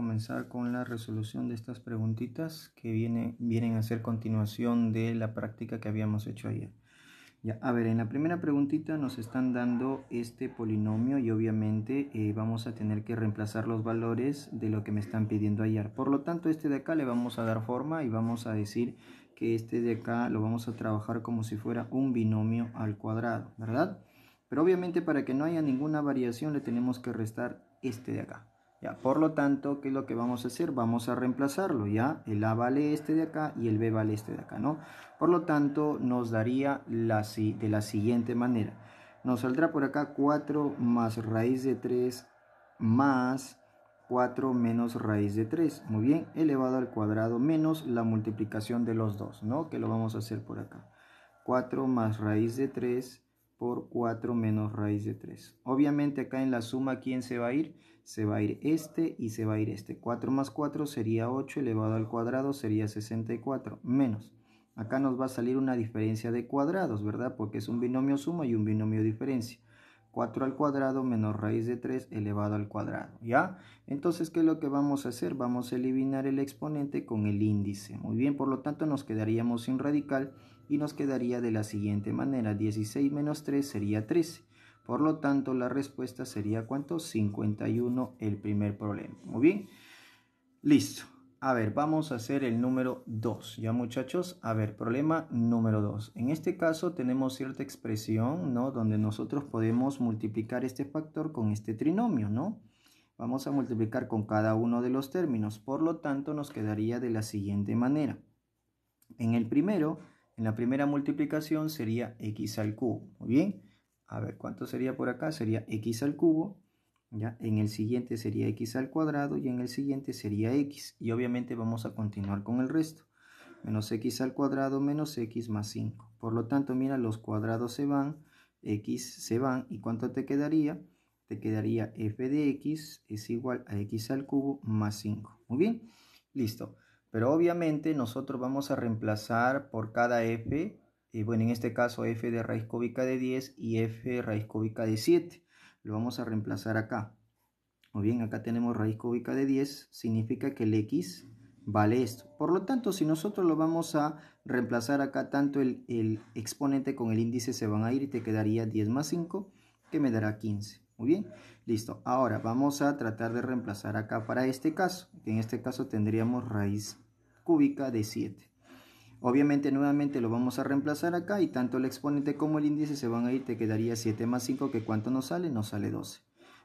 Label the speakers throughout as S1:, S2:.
S1: comenzar con la resolución de estas preguntitas que vienen a ser continuación de la práctica que habíamos hecho ayer. Ya, a ver, en la primera preguntita nos están dando este polinomio y obviamente eh, vamos a tener que reemplazar los valores de lo que me están pidiendo ayer. Por lo tanto, este de acá le vamos a dar forma y vamos a decir que este de acá lo vamos a trabajar como si fuera un binomio al cuadrado, ¿verdad? Pero obviamente para que no haya ninguna variación le tenemos que restar este de acá. ¿ya? Por lo tanto, ¿qué es lo que vamos a hacer? Vamos a reemplazarlo, ¿ya? El A vale este de acá y el B vale este de acá, ¿no? Por lo tanto, nos daría la, de la siguiente manera. Nos saldrá por acá 4 más raíz de 3 más 4 menos raíz de 3, muy bien, elevado al cuadrado menos la multiplicación de los dos, ¿no? Que lo vamos a hacer por acá. 4 más raíz de 3 por 4 menos raíz de 3. Obviamente acá en la suma, ¿quién se va a ir? se va a ir este y se va a ir este. 4 más 4 sería 8 elevado al cuadrado sería 64 menos. Acá nos va a salir una diferencia de cuadrados, ¿verdad? Porque es un binomio suma y un binomio diferencia. 4 al cuadrado menos raíz de 3 elevado al cuadrado, ¿ya? Entonces, ¿qué es lo que vamos a hacer? Vamos a eliminar el exponente con el índice. Muy bien, por lo tanto nos quedaríamos sin radical y nos quedaría de la siguiente manera. 16 menos 3 sería 13 por lo tanto, la respuesta sería ¿cuánto? 51 el primer problema. Muy bien. Listo. A ver, vamos a hacer el número 2. Ya muchachos, a ver, problema número 2. En este caso tenemos cierta expresión, ¿no? Donde nosotros podemos multiplicar este factor con este trinomio, ¿no? Vamos a multiplicar con cada uno de los términos. Por lo tanto, nos quedaría de la siguiente manera. En el primero, en la primera multiplicación sería x al cubo, ¿muy bien? a ver, ¿cuánto sería por acá? Sería x al cubo, ¿ya? En el siguiente sería x al cuadrado y en el siguiente sería x. Y obviamente vamos a continuar con el resto. Menos x al cuadrado menos x más 5. Por lo tanto, mira, los cuadrados se van, x se van. ¿Y cuánto te quedaría? Te quedaría f de x es igual a x al cubo más 5. Muy bien, listo. Pero obviamente nosotros vamos a reemplazar por cada f eh, bueno, en este caso f de raíz cúbica de 10 y f de raíz cúbica de 7. Lo vamos a reemplazar acá. Muy bien, acá tenemos raíz cúbica de 10, significa que el x vale esto. Por lo tanto, si nosotros lo vamos a reemplazar acá, tanto el, exponente con el índice se van a ir y te quedaría 10 más 5, que me dará 15. Muy bien, listo. Ahora vamos a tratar de reemplazar acá para este caso, que en este caso tendríamos raíz cúbica de 7. Obviamente nuevamente lo vamos a reemplazar acá y tanto el exponente como el índice se van a ir, te quedaría 7 más 5 que cuánto nos sale, nos sale 12.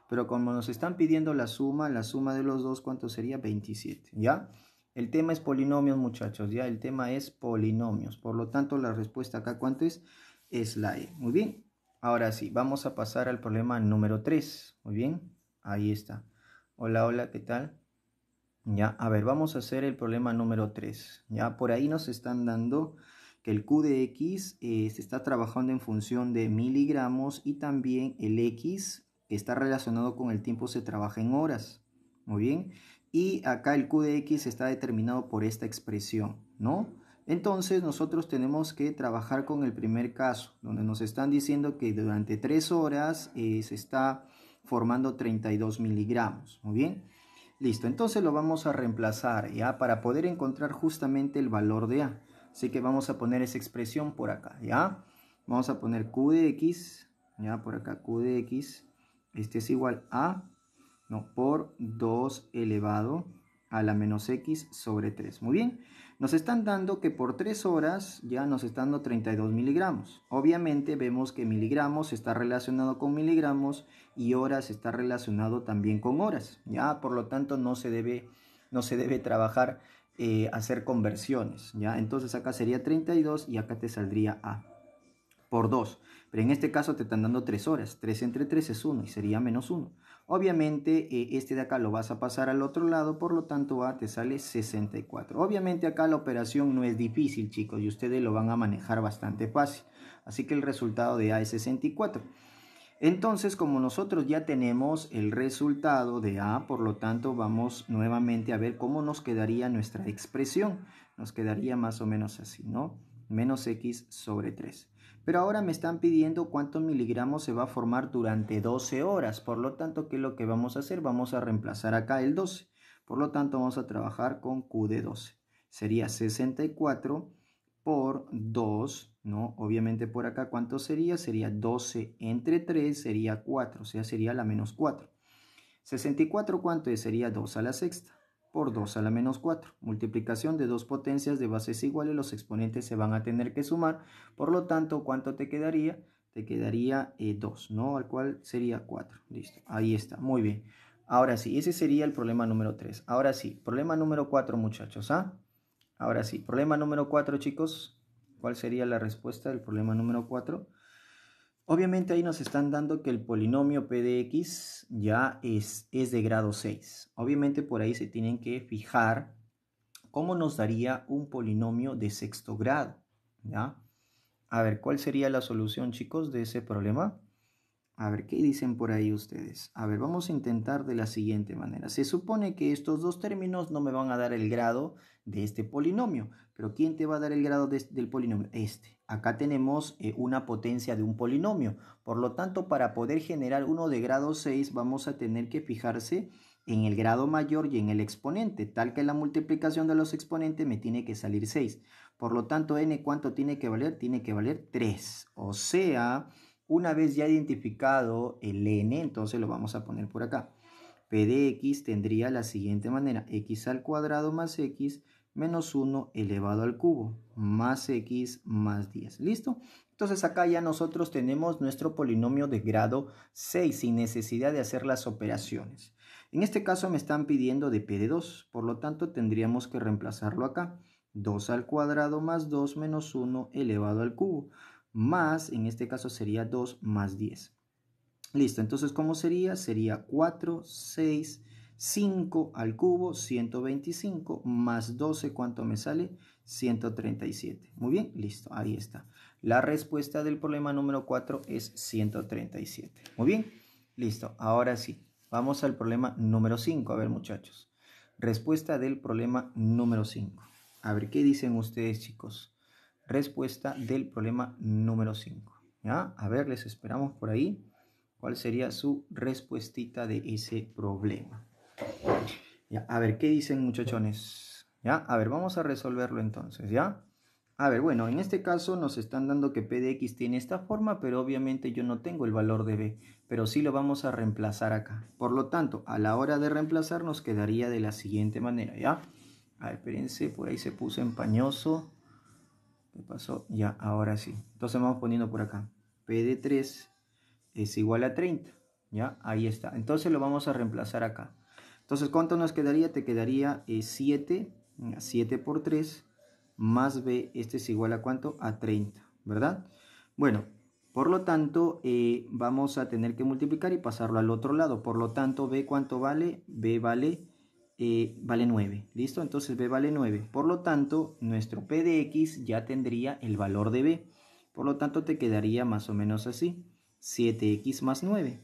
S1: Pero como nos están pidiendo la suma, la suma de los dos, ¿cuánto sería? 27, ¿ya? El tema es polinomios muchachos, ¿ya? El tema es polinomios, por lo tanto la respuesta acá ¿cuánto es? Es la E, muy bien. Ahora sí, vamos a pasar al problema número 3, muy bien, ahí está. Hola, hola, ¿qué tal? Ya, a ver, vamos a hacer el problema número 3. Ya, por ahí nos están dando que el Q de X eh, se está trabajando en función de miligramos y también el X está relacionado con el tiempo se trabaja en horas. Muy bien. Y acá el Q de X está determinado por esta expresión, ¿no? Entonces nosotros tenemos que trabajar con el primer caso, donde nos están diciendo que durante 3 horas eh, se está formando 32 miligramos. Muy bien. Listo, entonces lo vamos a reemplazar, ¿ya? Para poder encontrar justamente el valor de A. Así que vamos a poner esa expresión por acá, ¿ya? Vamos a poner Q de X, ¿ya? Por acá Q de X, este es igual a, ¿no? Por 2 elevado a la menos X sobre 3. Muy bien nos están dando que por 3 horas ya nos están dando 32 miligramos. Obviamente vemos que miligramos está relacionado con miligramos y horas está relacionado también con horas. Ya, por lo tanto, no se debe, no se debe trabajar, eh, hacer conversiones. Ya, entonces acá sería 32 y acá te saldría A por 2. Pero en este caso te están dando 3 horas. 3 entre 3 es 1 y sería menos 1. Obviamente eh, este de acá lo vas a pasar al otro lado, por lo tanto A te sale 64. Obviamente acá la operación no es difícil chicos y ustedes lo van a manejar bastante fácil. Así que el resultado de A es 64. Entonces, como nosotros ya tenemos el resultado de A, por lo tanto, vamos nuevamente a ver cómo nos quedaría nuestra expresión. Nos quedaría más o menos así, ¿no? Menos X sobre 3. Pero ahora me están pidiendo cuántos miligramos se va a formar durante 12 horas. Por lo tanto, ¿qué es lo que vamos a hacer? Vamos a reemplazar acá el 12. Por lo tanto, vamos a trabajar con Q de 12. Sería 64 por 2, ¿no? Obviamente por acá, ¿cuánto sería? Sería 12 entre 3, sería 4, o sea, sería la menos 4. 64, ¿cuánto es? Sería 2 a la sexta por 2 a la menos 4. Multiplicación de dos potencias de bases iguales, los exponentes se van a tener que sumar. Por lo tanto, ¿cuánto te quedaría? Te quedaría 2, eh, ¿no? Al cual sería 4. Listo, ahí está, muy bien. Ahora sí, ese sería el problema número 3. Ahora sí, problema número 4, muchachos, ¿ah? Ahora sí, problema número 4, chicos. ¿Cuál sería la respuesta del problema número 4? Obviamente ahí nos están dando que el polinomio p de x ya es, es de grado 6. Obviamente por ahí se tienen que fijar cómo nos daría un polinomio de sexto grado. A ver, ¿cuál sería la solución chicos de ese problema? A ver, ¿qué dicen por ahí ustedes? A ver, vamos a intentar de la siguiente manera. Se supone que estos dos términos no me van a dar el grado de este polinomio, pero ¿quién te va a dar el grado del polinomio? Este. Acá tenemos eh, una potencia de un polinomio. Por lo tanto, para poder generar uno de grado 6, vamos a tener que fijarse en el grado mayor y en el exponente, tal que la multiplicación de los exponentes me tiene que salir 6. Por lo tanto, n cuánto tiene que valer? Tiene que valer 3. O sea, una vez ya identificado el n, entonces lo vamos a poner por acá. P de x tendría la siguiente manera, x al cuadrado más x menos 1 elevado al cubo, más x más 10. ¿Listo? Entonces acá ya nosotros tenemos nuestro polinomio de grado 6 sin necesidad de hacer las operaciones. En este caso me están pidiendo de p de 2, por lo tanto tendríamos que reemplazarlo acá. 2 al cuadrado más 2 menos 1 elevado al cubo más, en este caso sería 2 más 10. Listo, entonces ¿cómo sería? Sería 4, 6, 5 al cubo, 125, más 12, ¿cuánto me sale? 137. Muy bien, listo, ahí está. La respuesta del problema número 4 es 137. Muy bien, listo, ahora sí, vamos al problema número 5. A ver muchachos, respuesta del problema número 5. A ver, ¿qué dicen ustedes chicos? respuesta del problema número 5. ¿ya? A ver, les esperamos por ahí. ¿Cuál sería su respuestita de ese problema? Ya, a ver, ¿qué dicen muchachones? ¿Ya? A ver, vamos a resolverlo entonces, ¿ya? A ver, bueno, en este caso nos están dando que p de x tiene esta forma, pero obviamente yo no tengo el valor de b, pero sí lo vamos a reemplazar acá. Por lo tanto, a la hora de reemplazar nos quedaría de la siguiente manera, ¿ya? A ver, espérense, por ahí se puso empañoso pañoso. ¿Qué pasó? Ya, ahora sí. Entonces vamos poniendo por acá. P de 3 es igual a 30. ¿Ya? Ahí está. Entonces lo vamos a reemplazar acá. Entonces, ¿cuánto nos quedaría? Te quedaría 7. Eh, 7 por 3 más B. Este es igual a cuánto? A 30. ¿Verdad? Bueno, por lo tanto, eh, vamos a tener que multiplicar y pasarlo al otro lado. Por lo tanto, B cuánto vale? B vale eh, vale 9. ¿Listo? Entonces B vale 9. Por lo tanto, nuestro P de X ya tendría el valor de B. Por lo tanto, te quedaría más o menos así. 7X más 9.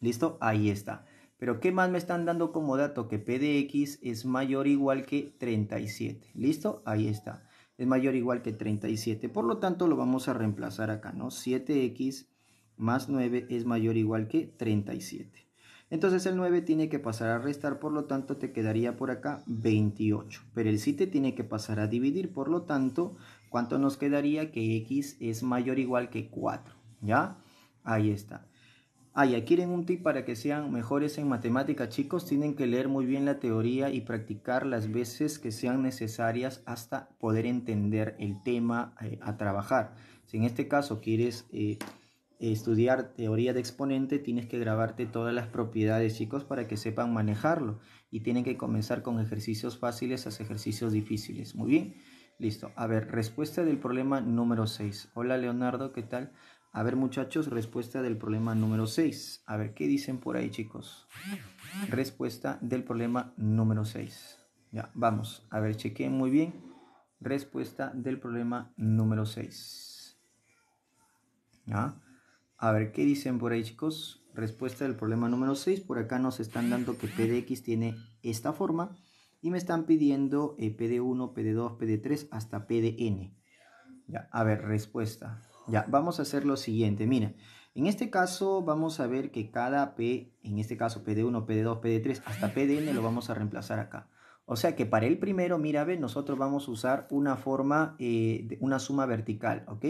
S1: ¿Listo? Ahí está. Pero ¿qué más me están dando como dato? Que P de X es mayor o igual que 37. ¿Listo? Ahí está. Es mayor o igual que 37. Por lo tanto, lo vamos a reemplazar acá, ¿no? 7X más 9 es mayor o igual que 37. Entonces el 9 tiene que pasar a restar, por lo tanto te quedaría por acá 28. Pero el 7 tiene que pasar a dividir, por lo tanto, ¿cuánto nos quedaría? Que x es mayor o igual que 4, ¿ya? Ahí está. Ah, y adquieren un tip para que sean mejores en matemática, chicos. Tienen que leer muy bien la teoría y practicar las veces que sean necesarias hasta poder entender el tema eh, a trabajar. Si en este caso quieres... Eh, estudiar teoría de exponente, tienes que grabarte todas las propiedades, chicos, para que sepan manejarlo. Y tienen que comenzar con ejercicios fáciles a ejercicios difíciles. Muy bien, listo. A ver, respuesta del problema número 6. Hola, Leonardo, ¿qué tal? A ver, muchachos, respuesta del problema número 6. A ver, ¿qué dicen por ahí, chicos? Respuesta del problema número 6. Ya, vamos. A ver, chequen muy bien. Respuesta del problema número 6. A ver, ¿qué dicen por ahí, chicos? Respuesta del problema número 6. Por acá nos están dando que p de x tiene esta forma y me están pidiendo eh, p de 1, p de 2, p de 3 hasta p de n. Ya, a ver, respuesta. Ya, vamos a hacer lo siguiente. Mira, en este caso vamos a ver que cada p, en este caso p de 1, p de 2, p de 3 hasta p de n lo vamos a reemplazar acá. O sea que para el primero, mira, ve, nosotros vamos a usar una forma, eh, una suma vertical, ¿ok?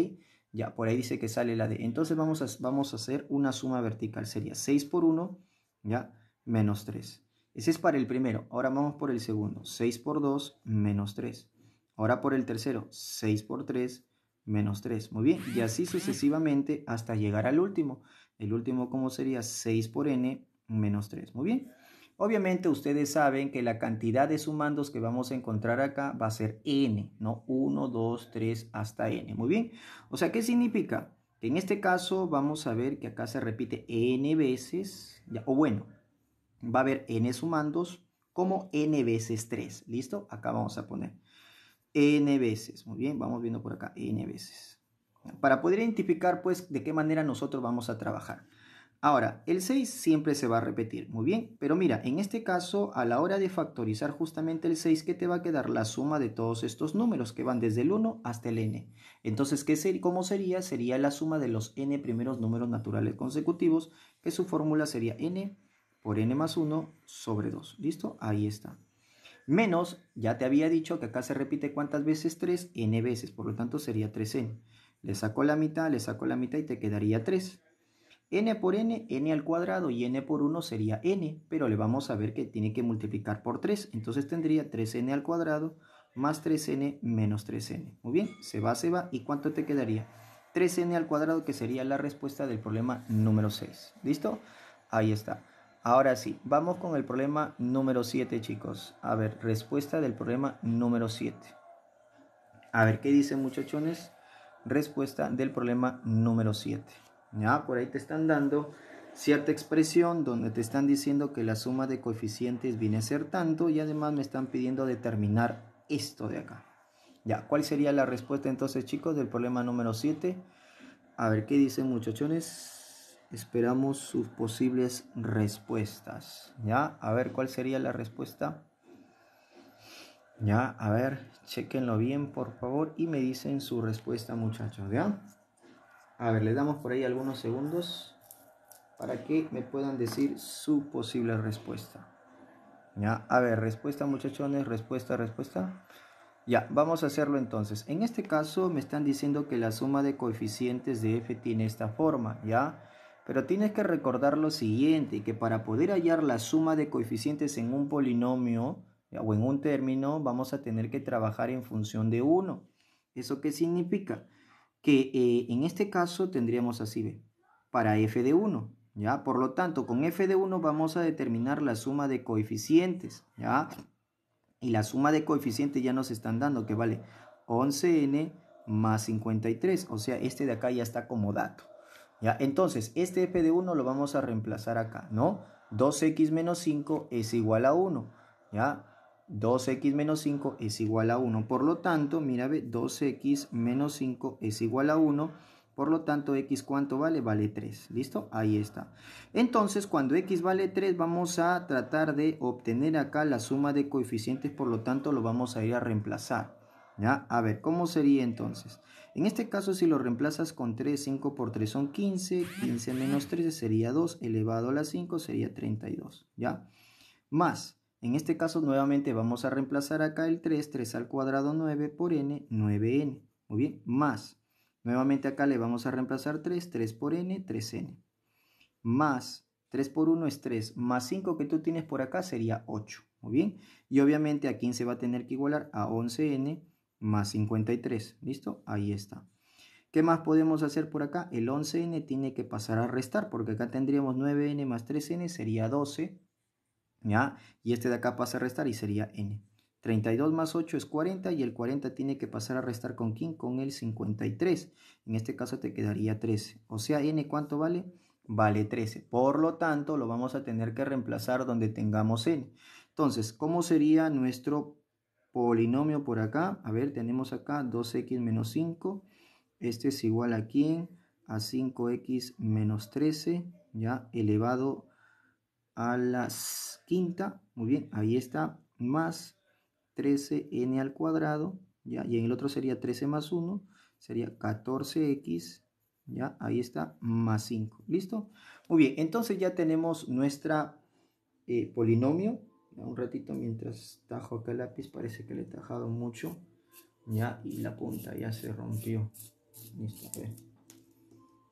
S1: Ya, por ahí dice que sale la D. Entonces vamos a, vamos a hacer una suma vertical. Sería 6 por 1, ya, menos 3. Ese es para el primero. Ahora vamos por el segundo. 6 por 2, menos 3. Ahora por el tercero. 6 por 3, menos 3. Muy bien. Y así sucesivamente hasta llegar al último. El último, ¿cómo sería? 6 por n, menos 3. Muy bien. Obviamente ustedes saben que la cantidad de sumandos que vamos a encontrar acá va a ser n, ¿no? 1, 2, 3 hasta n. Muy bien. O sea, ¿qué significa? Que en este caso vamos a ver que acá se repite n veces, o bueno, va a haber n sumandos como n veces 3. ¿Listo? Acá vamos a poner n veces. Muy bien, vamos viendo por acá n veces. Para poder identificar, pues, de qué manera nosotros vamos a trabajar. Ahora, el 6 siempre se va a repetir, muy bien, pero mira, en este caso, a la hora de factorizar justamente el 6, ¿qué te va a quedar? La suma de todos estos números que van desde el 1 hasta el n. Entonces, ¿qué ¿cómo sería? Sería la suma de los n primeros números naturales consecutivos, que su fórmula sería n por n más 1 sobre 2. ¿Listo? Ahí está. Menos, ya te había dicho que acá se repite cuántas veces 3, n veces, por lo tanto sería 3n. Le saco la mitad, le saco la mitad y te quedaría 3 n por n, n al cuadrado y n por 1 sería n, pero le vamos a ver que tiene que multiplicar por 3, entonces tendría 3n al cuadrado más 3n menos 3n. Muy bien, se va, se va, ¿y cuánto te quedaría? 3n al cuadrado que sería la respuesta del problema número 6. ¿Listo? Ahí está. Ahora sí, vamos con el problema número 7, chicos. A ver, respuesta del problema número 7. A ver, ¿qué dicen muchachones? Respuesta del problema número 7. ¿ya? Por ahí te están dando cierta expresión donde te están diciendo que la suma de coeficientes viene a ser tanto y además me están pidiendo determinar esto de acá. Ya, ¿cuál sería la respuesta entonces chicos del problema número 7? A ver qué dicen muchachones. Esperamos sus posibles respuestas. Ya, a ver cuál sería la respuesta. Ya, a ver, chequenlo bien por favor y me dicen su respuesta muchachos. Ya. A ver, le damos por ahí algunos segundos para que me puedan decir su posible respuesta. Ya, a ver, respuesta muchachones, respuesta, respuesta. Ya, vamos a hacerlo entonces. En este caso me están diciendo que la suma de coeficientes de f tiene esta forma, ¿ya? Pero tienes que recordar lo siguiente, que para poder hallar la suma de coeficientes en un polinomio o en un término, vamos a tener que trabajar en función de 1. ¿Eso qué significa? que eh, en este caso tendríamos así B para f de 1. ¿ya? Por lo tanto, con f de 1 vamos a determinar la suma de coeficientes. ¿ya? Y la suma de coeficientes ya nos están dando que vale 11n más 53. O sea, este de acá ya está como dato. ¿ya? Entonces, este f de 1 lo vamos a reemplazar acá, ¿no? 2x menos 5 es igual a 1. ¿ya? 2x menos 5 es igual a 1. Por lo tanto, mira, ve, 2x menos 5 es igual a 1. Por lo tanto, x cuánto vale? Vale 3. ¿Listo? Ahí está. Entonces, cuando x vale 3, vamos a tratar de obtener acá la suma de coeficientes. Por lo tanto, lo vamos a ir a reemplazar. ¿Ya? A ver, ¿cómo sería entonces? En este caso, si lo reemplazas con 3, 5 por 3 son 15. 15 menos 13 sería 2. Elevado a la 5 sería 32. ¿Ya? Más en este caso nuevamente vamos a reemplazar acá el 3, 3 al cuadrado 9 por n, 9n, muy bien, más. Nuevamente acá le vamos a reemplazar 3, 3 por n, 3n. Más 3 por 1 es 3, más 5 que tú tienes por acá sería 8, muy bien. Y obviamente a se va a tener que igualar a 11n más 53, ¿listo? Ahí está. ¿Qué más podemos hacer por acá? El 11n tiene que pasar a restar, porque acá tendríamos 9n más 3n, sería 12 ¿ya? Y este de acá pasa a restar y sería n. 32 más 8 es 40 y el 40 tiene que pasar a restar con quién? Con el 53. En este caso te quedaría 13. O sea, n cuánto vale? Vale 13. Por lo tanto, lo vamos a tener que reemplazar donde tengamos n. Entonces, ¿cómo sería nuestro polinomio por acá? A ver, tenemos acá 2x menos 5. Este es igual a quién? A 5x menos 13, ya elevado a la quinta. Muy bien, ahí está. Más 13n al cuadrado. ¿ya? Y en el otro sería 13 más 1. Sería 14x. Ya, ahí está. Más 5. ¿Listo? Muy bien, entonces ya tenemos nuestra eh, polinomio. Un ratito mientras tajo acá el lápiz. Parece que le he tajado mucho. Ya, y la punta ya se rompió. Listo,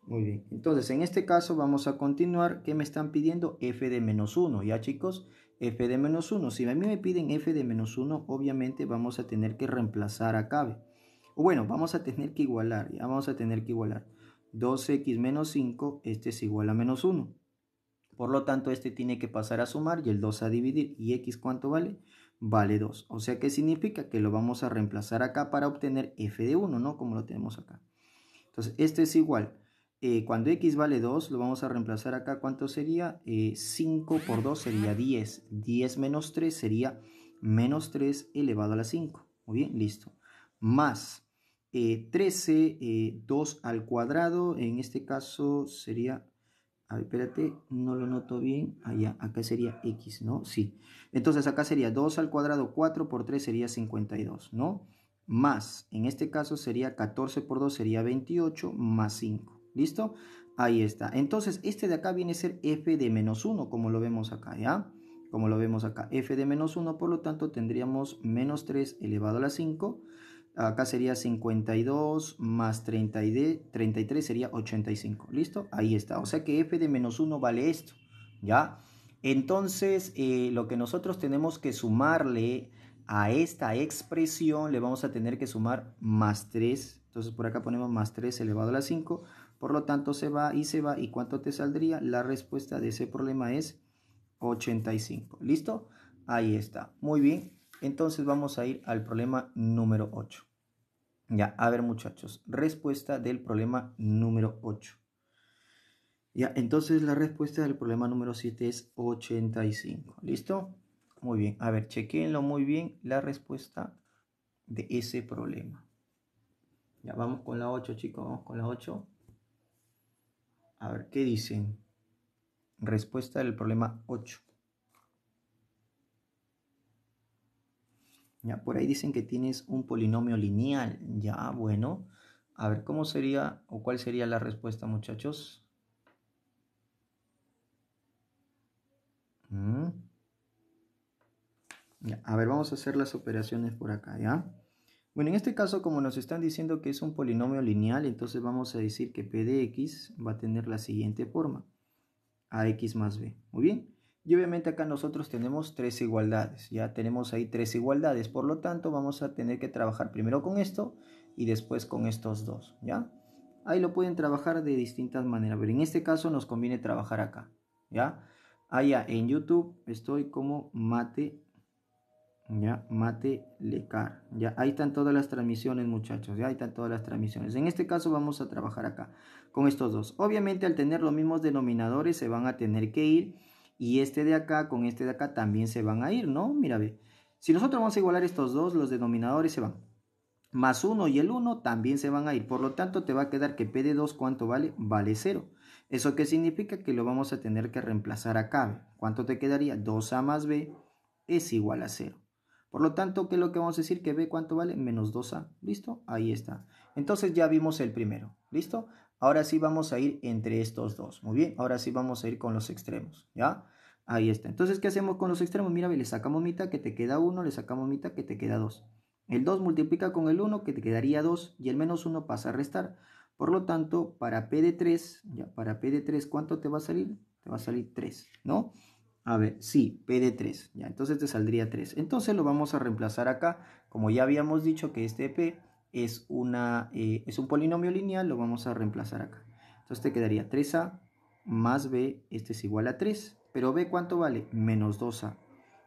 S1: muy bien, entonces en este caso vamos a continuar. ¿Qué me están pidiendo? f de menos 1, ¿ya chicos? f de menos 1. Si a mí me piden f de menos 1, obviamente vamos a tener que reemplazar acá. o Bueno, vamos a tener que igualar, ya vamos a tener que igualar. 2x menos 5, este es igual a menos 1. Por lo tanto, este tiene que pasar a sumar y el 2 a dividir. ¿Y x cuánto vale? Vale 2. O sea ¿qué significa que lo vamos a reemplazar acá para obtener f de 1, ¿no? Como lo tenemos acá. Entonces, este es igual eh, cuando x vale 2, lo vamos a reemplazar acá, ¿cuánto sería? 5 eh, por 2 sería 10. 10 menos 3 sería menos 3 elevado a la 5. Muy bien, listo. Más 13, eh, 2 al cuadrado, en este caso sería... A ver, espérate, no lo noto bien. Ah, acá sería x, ¿no? Sí. Entonces acá sería 2 al cuadrado, 4 por 3 sería 52, ¿no? Más, en este caso sería 14 por 2 sería 28, más 5. ¿Listo? Ahí está. Entonces, este de acá viene a ser f de menos 1, como lo vemos acá, ¿ya? Como lo vemos acá, f de menos 1, por lo tanto, tendríamos menos 3 elevado a la 5. Acá sería 52 más 33 sería 85. ¿Listo? Ahí está. O sea que f de menos 1 vale esto, ¿ya? Entonces, eh, lo que nosotros tenemos que sumarle a esta expresión, le vamos a tener que sumar más 3. Entonces, por acá ponemos más 3 elevado a la 5 por lo tanto, se va y se va. ¿Y cuánto te saldría? La respuesta de ese problema es 85. ¿Listo? Ahí está. Muy bien. Entonces vamos a ir al problema número 8. Ya, a ver muchachos. Respuesta del problema número 8. Ya, entonces la respuesta del problema número 7 es 85. ¿Listo? Muy bien. A ver, chequenlo muy bien la respuesta de ese problema. Ya, vamos con la 8, chicos. Vamos con la 8. A ver, ¿qué dicen? Respuesta del problema 8. Ya, por ahí dicen que tienes un polinomio lineal. Ya, bueno. A ver, ¿cómo sería o cuál sería la respuesta, muchachos? Mm. a ver, vamos a hacer las operaciones por acá, ¿ya? Bueno, en este caso, como nos están diciendo que es un polinomio lineal, entonces vamos a decir que p de x va a tener la siguiente forma, ax más b. Muy bien, y obviamente acá nosotros tenemos tres igualdades, ya tenemos ahí tres igualdades, por lo tanto vamos a tener que trabajar primero con esto y después con estos dos, ¿ya? Ahí lo pueden trabajar de distintas maneras, pero en este caso nos conviene trabajar acá, ¿ya? Allá en YouTube estoy como mate ya, Mate Lecar. Ya, ahí están todas las transmisiones, muchachos. Ya, ahí están todas las transmisiones. En este caso vamos a trabajar acá con estos dos. Obviamente al tener los mismos denominadores se van a tener que ir. Y este de acá con este de acá también se van a ir, ¿no? Mira, ve. Si nosotros vamos a igualar estos dos, los denominadores se van. Más 1 y el 1 también se van a ir. Por lo tanto, te va a quedar que P de 2, ¿cuánto vale? Vale 0. ¿Eso qué significa? Que lo vamos a tener que reemplazar acá. ¿Cuánto te quedaría? 2A más B es igual a 0. Por lo tanto, ¿qué es lo que vamos a decir? Que B cuánto vale? Menos 2A. ¿Listo? Ahí está. Entonces ya vimos el primero. ¿Listo? Ahora sí vamos a ir entre estos dos. Muy bien. Ahora sí vamos a ir con los extremos. ¿Ya? Ahí está. Entonces, ¿qué hacemos con los extremos? Mira, le sacamos mitad que te queda 1, le sacamos mitad que te queda 2. El 2 multiplica con el 1 que te quedaría 2 y el menos 1 pasa a restar. Por lo tanto, para P de 3, ya para P de 3, ¿cuánto te va a salir? Te va a salir 3, ¿no? A ver, sí, P de 3. Ya, entonces te saldría 3. Entonces lo vamos a reemplazar acá. Como ya habíamos dicho que este P es, una, eh, es un polinomio lineal, lo vamos a reemplazar acá. Entonces te quedaría 3A más B, este es igual a 3. Pero B, ¿cuánto vale? Menos 2A.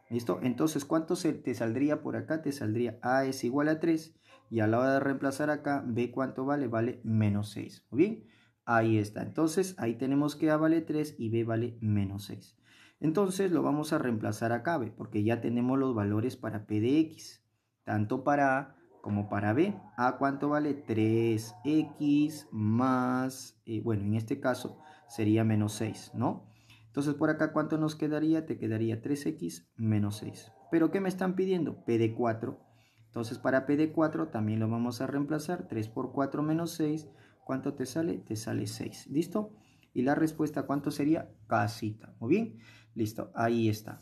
S1: ¿Listo? Entonces, ¿cuánto se te saldría por acá? Te saldría A es igual a 3. Y a la hora de reemplazar acá, B, ¿cuánto vale? Vale menos 6. Muy bien, ahí está. Entonces, ahí tenemos que A vale 3 y B vale menos 6. Entonces lo vamos a reemplazar acá, B, porque ya tenemos los valores para P de X, tanto para A como para B. ¿A cuánto vale? 3X más, eh, bueno, en este caso sería menos 6, ¿no? Entonces por acá, ¿cuánto nos quedaría? Te quedaría 3X menos 6. ¿Pero qué me están pidiendo? P de 4. Entonces para P de 4 también lo vamos a reemplazar. 3 por 4 menos 6. ¿Cuánto te sale? Te sale 6. ¿Listo? Y la respuesta, ¿cuánto sería? Casita. Muy bien. Listo, ahí está.